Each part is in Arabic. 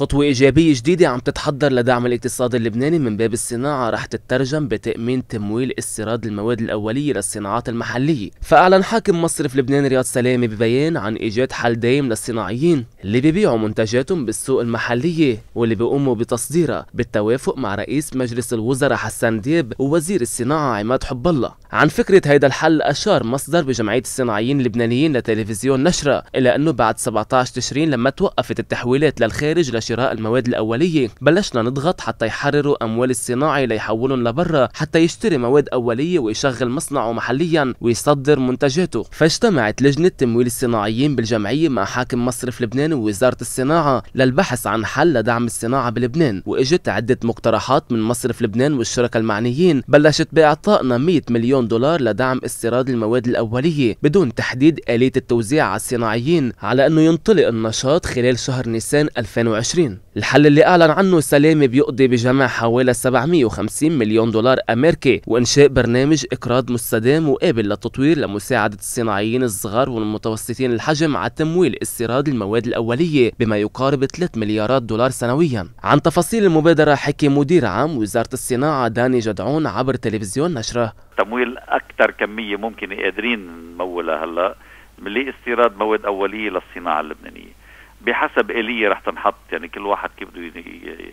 خطوة إيجابية جديدة عم تتحضر لدعم الاقتصاد اللبناني من باب الصناعة رح تترجم بتأمين تمويل استيراد المواد الأولية للصناعات المحلية فأعلن حاكم مصرف لبنان رياض سلامي ببيان عن إيجاد حل دايم للصناعيين اللي بيبيعوا منتجاتهم بالسوق المحلية واللي بيقوموا بتصديرها بالتوافق مع رئيس مجلس الوزراء حسان دياب ووزير الصناعة عماد حب الله عن فكرة هيدا الحل أشار مصدر بجمعية الصناعيين اللبنانيين لتلفزيون نشرة إلى أنه بعد 17 تشرين لما توقفت التحويلات للخارج لش شراء المواد الاوليه بلشنا نضغط حتى يحرروا اموال الصناعي ليحولهم لبرا حتى يشتري مواد اوليه ويشغل مصنعه محليا ويصدر منتجاته فاجتمعت لجنه تمويل الصناعيين بالجمعيه مع حاكم مصرف لبنان ووزاره الصناعه للبحث عن حل لدعم الصناعه بلبنان واجت عده مقترحات من مصرف لبنان والشركاء المعنيين بلشت باعطائنا 100 مليون دولار لدعم استيراد المواد الاوليه بدون تحديد اليه التوزيع على الصناعيين على انه ينطلق النشاط خلال شهر نيسان 2020 2020 الحل اللي أعلن عنه السلامة بيقضي بجمع حوالي 750 مليون دولار أمريكي وإنشاء برنامج إقراض مستدام وقابل للتطوير لمساعدة الصناعيين الصغار والمتوسطين الحجم على تمويل استيراد المواد الأولية بما يقارب 3 مليارات دولار سنويا عن تفاصيل المبادرة حكي مدير عام وزارة الصناعة داني جدعون عبر تلفزيون نشره تمويل أكثر كمية ممكن قادرين نمولها هلأ لاستيراد مواد أولية للصناعة اللبنانية بحسب آلية رح تنحط يعني كل واحد كيف بده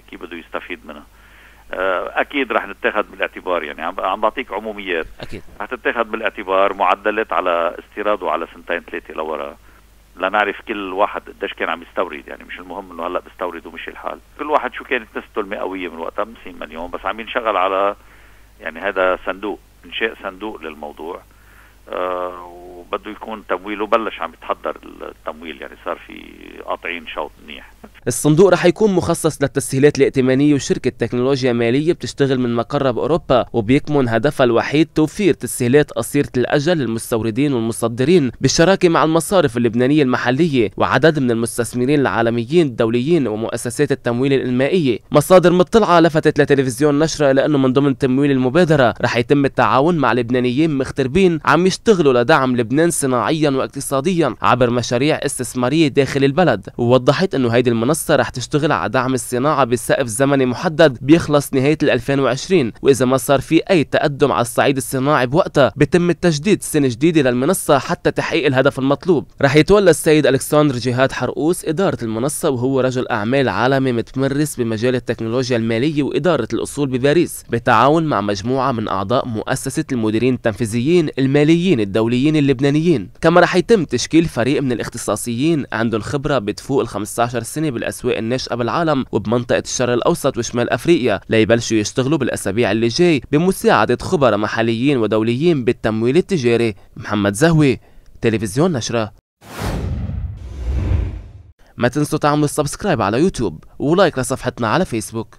كيف بده يستفيد منها آه، اكيد رح نتخذ بالاعتبار يعني عم بعطيك عموميات اكيد رح تتخذ بالاعتبار معدلات على استيراده على سنتين ثلاثه لورا لنعرف كل واحد قديش كان عم يستورد يعني مش المهم انه هلا بيستورد ومشي الحال كل واحد شو كانت نسبته المئويه من وقتها 50 مليون بس عم ينشغل على يعني هذا صندوق انشاء صندوق للموضوع آه بده يكون تمويله بلش عم يتحضر التمويل يعني صار في قاطعين شوط منيح الصندوق رح يكون مخصص للتسهيلات الائتمانية وشركة تكنولوجيا مالية بتشتغل من مقرها بأوروبا وبيكمن هدفها الوحيد توفير تسهيلات قصيرة الأجل للمستوردين والمصدرين بالشراكة مع المصارف اللبنانية المحلية وعدد من المستثمرين العالميين الدوليين ومؤسسات التمويل الإنمائية مصادر مطلعة لفتت لتلفزيون نشرة إلى أنه من ضمن تمويل المبادرة رح يتم التعاون مع لبنانيين مغتربين عم يشتغلوا لدعم لبنان لبنان صناعيا واقتصاديا عبر مشاريع استثمارية داخل البلد ووضحت أنه هيدي المنصة رح تشتغل على دعم الصناعة بسقف زمني محدد بيخلص نهاية 2020 وإذا ما صار في أي تقدم على الصعيد الصناعي بوقتها بتم التجديد سنة جديدة للمنصة حتى تحقيق الهدف المطلوب رح يتولى السيد ألكسندر جهاد حرقوس إدارة المنصة وهو رجل أعمال عالمي متمرس بمجال التكنولوجيا المالية وإدارة الأصول بباريس بتعاون مع مجموعة من أعضاء مؤسسة المديرين التنفيذيين الماليين الدوليين اللبنانيين اللبنانيين كما رح يتم تشكيل فريق من الاختصاصيين عندهم خبرة بتفوق ال 15 سنة بالأسواق الناشئة بالعالم وبمنطقة الشرق الأوسط وشمال أفريقيا ليبلشوا يشتغلوا بالأسابيع اللي جاي بمساعدة خبراء محليين ودوليين بالتمويل التجاري محمد زهوي تلفزيون نشرة ما تنسوا تعملوا سبسكرايب على يوتيوب ولايك لصفحتنا على فيسبوك